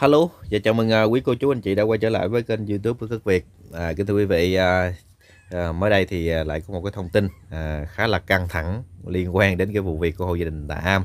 Hello và dạ, chào mừng uh, quý cô chú anh chị đã quay trở lại với kênh youtube của Cất Việt à, Kính thưa quý vị à, à, mới đây thì à, lại có một cái thông tin à, khá là căng thẳng liên quan đến cái vụ việc của hộ gia đình Tạ Am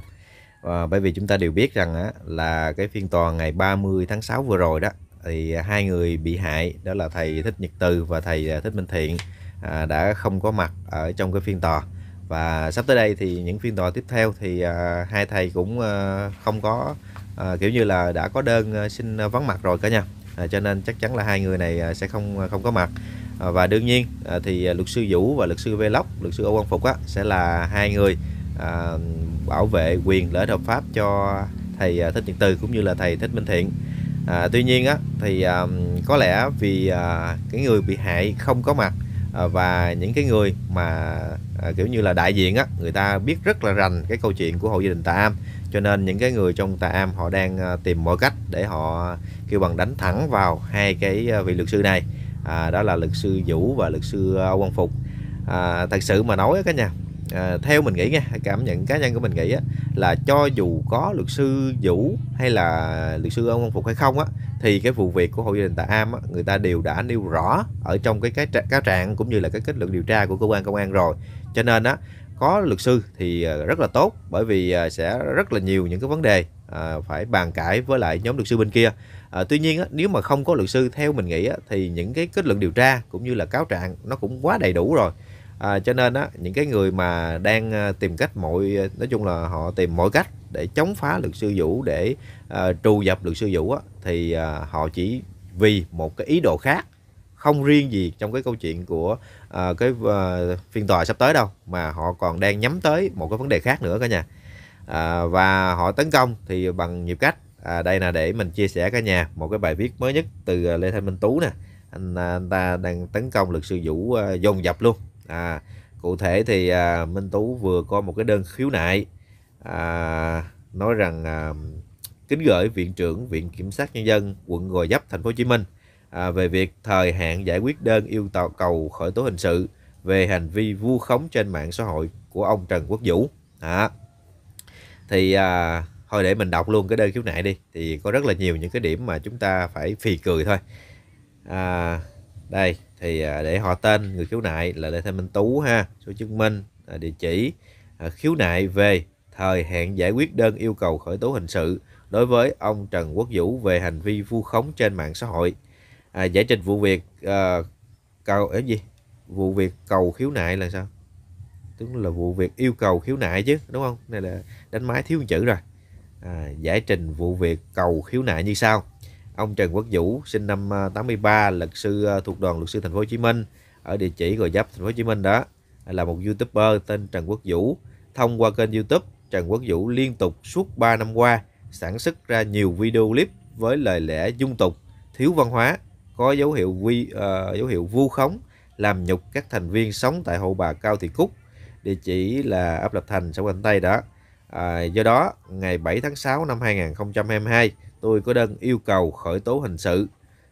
à, Bởi vì chúng ta đều biết rằng á, là cái phiên tòa ngày 30 tháng 6 vừa rồi đó thì hai người bị hại đó là thầy Thích Nhật Từ và thầy à, Thích Minh Thiện à, đã không có mặt ở trong cái phiên tòa và sắp tới đây thì những phiên tòa tiếp theo thì à, hai thầy cũng à, không có à, kiểu như là đã có đơn ờ, xin ờ, vắng mặt rồi cả nha, à, cho nên chắc chắn là hai người này sẽ không không có mặt à, và đương nhiên à, thì luật sư Vũ và luật sư Vlog luật sư Âu Quang Phục á, sẽ là hai người à, bảo vệ quyền lợi hợp pháp cho thầy Thích Nhật Từ cũng như là thầy Thích Minh Thiện à, tuy nhiên á thì à, có lẽ vì à, cái người bị hại không có mặt và những cái người mà kiểu như là đại diện á người ta biết rất là rành cái câu chuyện của hộ gia đình Tạ Am cho nên những cái người trong tà am họ đang à, tìm mọi cách để họ kêu bằng đánh thẳng vào hai cái à, vị luật sư này à, đó là luật sư Vũ và luật sư Âu à, Quang Phục à, thật sự mà nói các nhà à, theo mình nghĩ nha cảm nhận cá nhân của mình nghĩ á, là cho dù có luật sư Vũ hay là luật sư Âu Quang Phục hay không á thì cái vụ việc của hội gia đình Tà Am á, người ta đều đã nêu rõ ở trong cái cái cáo trạng cũng như là cái kết luận điều tra của cơ quan công an rồi cho nên á có luật sư thì ờ, rất là tốt bởi vì ờ, sẽ rất là nhiều những cái vấn đề ờ, phải bàn cãi với lại nhóm luật sư bên kia tuy nhiên nếu mà không có luật sư theo mình nghĩ thì những cái kết luận điều tra cũng như là cáo trạng nó cũng quá đầy đủ rồi cho nên những cái người mà đang tìm cách mọi nói chung là họ tìm mọi cách để chống phá luật sư vũ để trù dập luật sư vũ thì họ chỉ vì một cái ý đồ khác không riêng gì trong cái câu chuyện của uh, cái uh, phiên tòa sắp tới đâu mà họ còn đang nhắm tới một cái vấn đề khác nữa cả nhà uh, và họ tấn công thì bằng nhiều cách À, đây là để mình chia sẻ cả nhà một cái bài viết mới nhất từ Lê Thanh Minh Tú nè anh, anh ta đang tấn công luật sư Vũ uh, dồn dập luôn à, cụ thể thì uh, Minh Tú vừa có một cái đơn khiếu nại à, nói rằng à, kính gửi viện trưởng Viện Kiểm sát Nhân dân quận Gò Vấp Thành phố Hồ Chí Minh À, về việc thời hạn giải quyết đơn yêu cầu khởi tố hình sự về hành vi vu khống trên mạng xã hội của ông Trần Quốc Vũ. À, thì à, thôi để mình đọc luôn cái đơn khiếu nại đi thì có rất là nhiều những cái điểm mà chúng ta phải phì cười thôi à, đây thì à, để họ tên người khiếu nại là Lê Thanh Minh Tú ha số chứng minh à, địa chỉ à, khiếu nại về thời hạn giải quyết đơn yêu cầu khởi tố hình sự đối với ông Trần Quốc Vũ về hành vi vu khống trên mạng xã hội à, giải trình vụ việc à, cầu ở gì vụ việc cầu khiếu nại là sao tức là vụ việc yêu cầu khiếu nại chứ đúng không này là đánh máy thiếu chữ rồi à, giải trình vụ việc cầu khiếu nại như sau ông Trần Quốc Vũ sinh năm 83 ờ, luật sư ờ, thuộc đoàn luật sư thành phố Hồ Chí Minh ở địa chỉ Gò dấp thành phố Hồ Chí Minh đó là một youtuber tên Trần Quốc Vũ thông qua kênh YouTube Trần Quốc Vũ liên tục suốt 3 năm qua sản xuất ra nhiều video clip với lời lẽ dung tục thiếu văn hóa có dấu hiệu vi uh, dấu hiệu vu khống làm nhục các thành viên sống tại hộ bà Cao Thị Cúc địa chỉ là ấp Lập Thành xã bình Tây đó à, do đó ngày 7 tháng 6 năm 2022 tôi có đơn yêu cầu khởi tố hình sự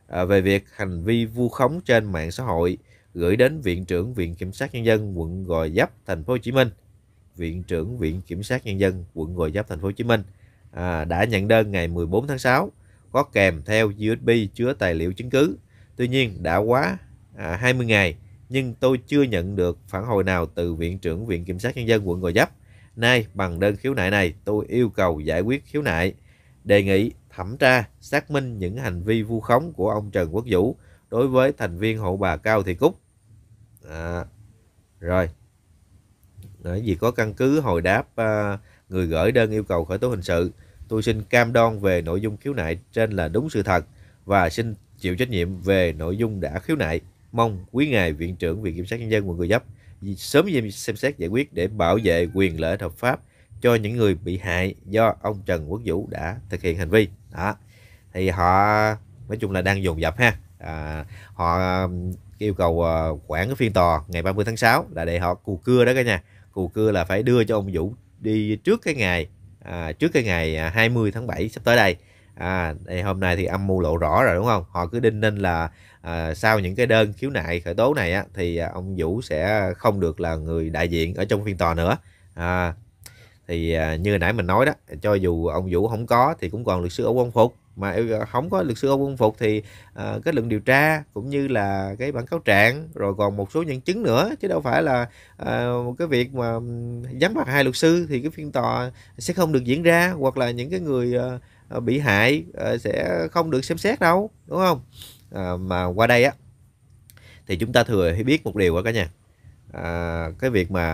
à, về việc hành vi vu khống trên mạng xã hội gửi đến viện trưởng viện kiểm sát nhân dân quận Gò Vấp thành phố Hồ Chí Minh viện trưởng viện kiểm sát nhân dân quận Gò Vấp thành phố Hồ Chí Minh à, đã nhận đơn ngày 14 tháng 6 có kèm theo USB chứa tài liệu chứng cứ. Tuy nhiên đã quá à, 20 ngày nhưng tôi chưa nhận được phản hồi nào từ Viện trưởng Viện Kiểm sát Nhân dân quận Gò Vấp. Nay bằng đơn khiếu nại này tôi yêu cầu giải quyết khiếu nại, đề nghị thẩm tra, xác minh những hành vi vu khống của ông Trần Quốc Vũ đối với thành viên hộ bà Cao Thị Cúc. À, rồi, Đấy, vì có căn cứ hồi đáp à, người gửi đơn yêu cầu khởi tố hình sự Tôi xin cam đoan về nội dung khiếu nại trên là đúng sự thật và xin chịu trách nhiệm về nội dung đã khiếu nại. Mong quý ngài viện trưởng Viện kiểm sát nhân dân quận Gò Vấp sớm xem xét giải quyết để bảo vệ quyền lợi hợp pháp cho những người bị hại do ông Trần Quốc Vũ đã thực hiện hành vi. Đó. Thì họ nói chung là đang dồn dập ha. À, họ um, yêu cầu ờ, quản cái phiên tòa ngày 30 tháng 6 là để họ cù cưa đó cả nhà. Cù cưa là phải đưa cho ông Vũ đi trước cái ngày à, trước cái ngày 20 à, tháng 7 sắp tới đây à, thì hôm nay thì âm mưu lộ rõ rồi đúng không họ cứ đinh ninh là à, sau những cái đơn khiếu nại khởi tố này á, thì à, ông Vũ sẽ không được là người đại diện ở trong phiên tòa nữa à, thì à, như nãy mình nói đó cho dù ông Vũ không có thì cũng còn luật sư ở Quang Phục mà ừ, ờ, không có luật sư ông quân phục thì à, kết luận điều tra cũng như là cái bản cáo trạng rồi còn một số nhân chứng nữa chứ đâu phải là à, cái việc mà vắng mặt hai luật sư thì cái phiên tòa sẽ không được diễn ra hoặc là những cái người à, bị hại à, sẽ không được xem xét đâu đúng không à, mà qua đây á thì chúng ta thừa hiểu biết một điều đó cả nhà à, cái việc mà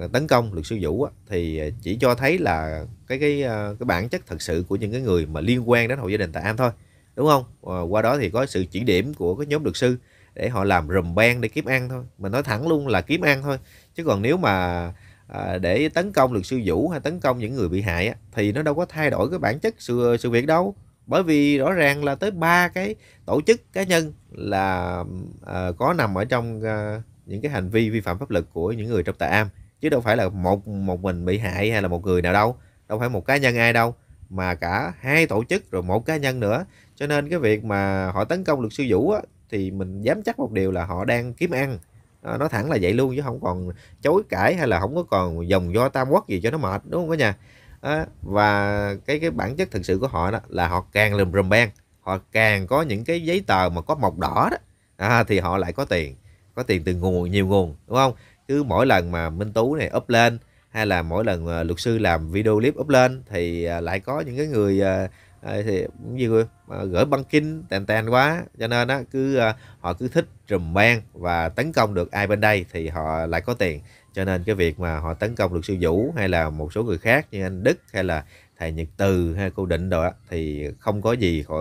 à, tấn công luật sư vũ á, thì chỉ cho thấy là cái cái à, cái bản chất thật sự của những cái người mà liên quan đến hộ gia đình tại an thôi đúng không à, qua đó thì có sự chỉ điểm của cái nhóm luật sư để họ làm rùm ban để kiếm ăn thôi mình nói thẳng luôn là kiếm ăn thôi chứ còn nếu mà à, để tấn công luật sư vũ hay tấn công những người bị hại á, thì nó đâu có thay đổi cái bản chất sự sự việc đâu bởi vì rõ ràng là tới ba cái tổ chức cá nhân là à, có nằm ở trong à, những cái hành vi vi phạm pháp luật của những người trong tà am chứ đâu phải là một một mình bị hại hay là một người nào đâu đâu phải một cá nhân ai đâu mà cả hai tổ chức rồi một cá nhân nữa cho nên cái việc mà họ tấn công luật sư vũ á, thì mình dám chắc một điều là họ đang kiếm ăn à, nó thẳng là vậy luôn chứ không còn chối cãi hay là không có còn dòng do tam quốc gì cho nó mệt đúng không cả nhà và cái cái bản chất thực sự của họ đó là họ càng lùm rùm beng họ càng có những cái giấy tờ mà có mộc đỏ đó à, thì họ lại có tiền có tiền từ nguồn nhiều nguồn đúng không cứ mỗi lần mà minh tú này up lên hay là mỗi lần mà luật sư làm video clip up lên thì à, lại có những cái người à, à, thì cũng như gửi băng kinh tàn tàn quá cho nên á cứ họ cứ thích rùm bang và tấn công được ai bên đây thì họ lại có tiền cho nên cái việc mà họ tấn công được siêu vũ hay là một số người khác như anh đức hay là thầy nhật từ hay cô định rồi thì không có gì họ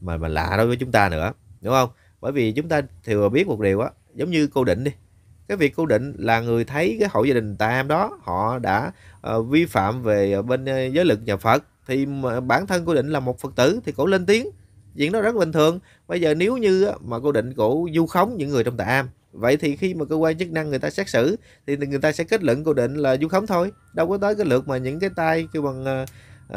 mà mà lạ đối với chúng ta nữa đúng không bởi vì chúng ta thừa biết một điều á giống như cô định đi cái việc cô định là người thấy cái hộ gia đình tà am đó họ đã uh, vi phạm về ờ, bên ờ, giới lực nhà phật thì bản thân cô định là một phật tử thì cổ lên tiếng diễn đó rất bình thường bây giờ nếu như mà cô định cổ du khống những người trong tà am vậy thì khi mà cơ quan chức năng người ta xét xử thì người ta sẽ kết luận cô định là du khống thôi đâu có tới cái lượt mà những cái tay kêu bằng uh,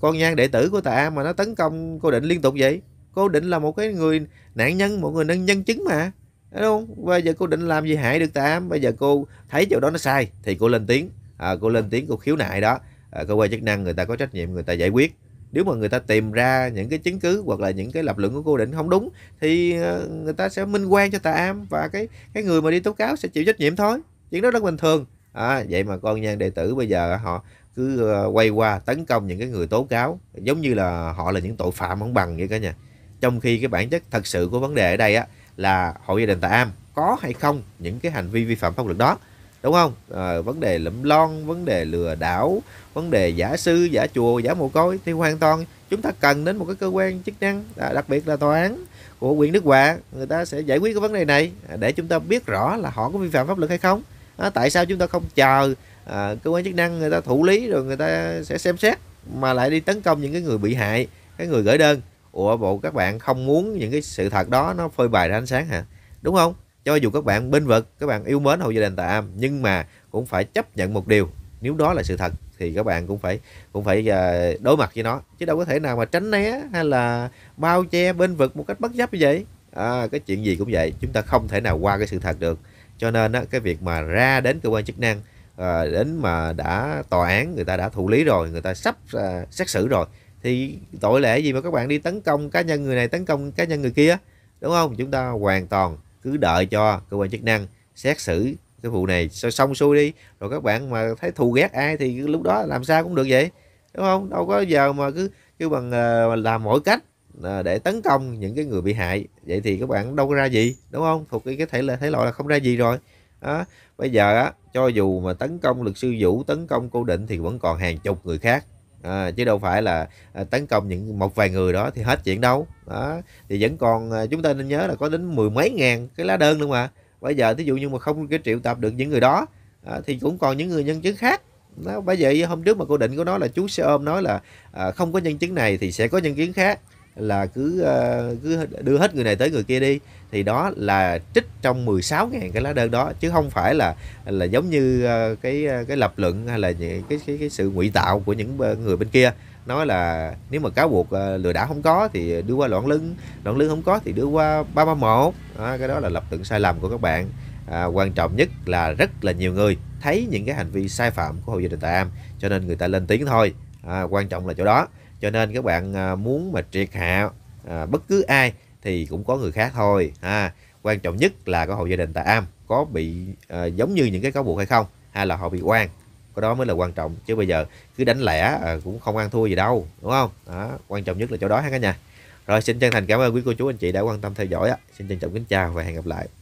con nhang đệ tử của tà am mà nó tấn công cô định liên tục vậy cô định là một cái người nạn nhân một người nhân, nhân chứng mà đúng không bây giờ cô định làm gì hại được tám bây giờ cô thấy chỗ đó nó sai thì cô lên tiếng à, cô lên tiếng cô khiếu nại đó à, cơ quan chức năng người ta có trách nhiệm người ta giải quyết nếu mà người ta tìm ra những cái chứng cứ hoặc là những cái lập luận của cô định không đúng thì à, người ta sẽ minh quan cho tạ am và cái cái người mà đi tố cáo sẽ chịu trách nhiệm thôi chuyện đó rất bình thường à, vậy mà con nhan đệ tử bây giờ họ cứ à, quay qua tấn công những cái người tố cáo giống như là họ là những tội phạm không bằng vậy cả nhà trong khi cái bản chất thật sự của vấn đề ở đây á là hộ gia đình Tạ Am có hay không những cái hành vi vi phạm pháp luật đó đúng không à, vấn đề lụm lon vấn đề lừa đảo vấn đề giả sư giả chùa giả mồ côi thì hoàn toàn chúng ta cần đến một cái cơ quan chức năng à, đặc biệt là tòa án của quyền Đức Hòa người ta sẽ giải quyết cái vấn đề này à, để chúng ta biết rõ là họ có vi phạm pháp luật hay không à, tại sao chúng ta không chờ à, cơ quan chức năng người ta thụ lý rồi người ta sẽ xem xét mà lại đi tấn công những cái người bị hại cái người gửi đơn ủa bộ các bạn không muốn những cái sự thật đó nó phơi bày ra ánh sáng hả đúng không cho dù các bạn bên vực các bạn yêu mến hậu gia đình tà âm nhưng mà cũng phải chấp nhận một điều nếu đó là sự thật thì các bạn cũng phải cũng phải ờ, đối mặt với nó chứ đâu có thể nào mà tránh né hay là bao che bên vực một cách bất chấp như vậy à, cái chuyện gì cũng vậy chúng ta không thể nào qua cái sự thật được cho nên á, cái việc mà ra đến cơ quan chức năng à, đến mà đã tòa án người ta đã thụ lý rồi người ta sắp à, xét xử rồi thì tội lẽ gì mà các bạn đi tấn công cá nhân người này tấn công cá nhân người kia đúng không chúng ta hoàn toàn cứ đợi cho cơ quan chức năng xét xử cái vụ này xong xuôi đi rồi các bạn mà thấy thù ghét ai thì lúc đó làm sao cũng được vậy đúng không đâu có giờ mà cứ cứ bằng ờ, làm mọi cách ờ, để tấn công những cái người bị hại vậy thì các bạn đâu có ra gì đúng không thuộc cái thể là thể loại là không ra gì rồi đó. bây giờ á cho dù mà tấn công luật sư vũ tấn công cô định thì vẫn còn hàng chục người khác à, chứ đâu phải là à, tấn công những một vài người đó thì hết chuyện đâu đó thì vẫn còn à, chúng ta nên nhớ là có đến mười mấy ngàn cái lá đơn luôn mà bây giờ thí dụ như mà không cái triệu tập được những người đó à, thì cũng còn những người nhân chứng khác đó bởi vậy hôm trước mà cô định của nó là chú xe ôm nói là à, không có nhân chứng này thì sẽ có nhân chứng khác là cứ ờ, cứ đưa hết người này tới người kia đi thì đó là trích trong 16.000 cái lá đơn đó chứ không phải là là giống như ờ, cái ờ, cái lập luận hay là những cái cái, cái sự ngụy tạo của những người bên kia nói là nếu mà cáo buộc lừa đảo không có thì đưa qua loạn lưng loạn lưng không có thì đưa qua 331 đó, cái đó là lập luận sai lầm của các bạn à, quan trọng nhất là rất là nhiều người thấy những cái hành vi sai phạm của hội gia đình tại am cho nên người ta lên tiếng thôi à, quan trọng là chỗ đó cho nên các bạn à, muốn mà triệt hạ à, bất cứ ai thì cũng có người khác thôi ha quan trọng nhất là có hộ gia đình tà am có bị à, giống như những cái cáo buộc hay không hay là họ bị oan cái đó mới là quan trọng chứ bây giờ cứ đánh lẻ à, cũng không ăn thua gì đâu đúng không đó, quan trọng nhất là chỗ đó ha cả nhà rồi xin chân thành cảm ơn quý cô chú anh chị đã quan tâm theo dõi xin trân trọng kính chào và hẹn gặp lại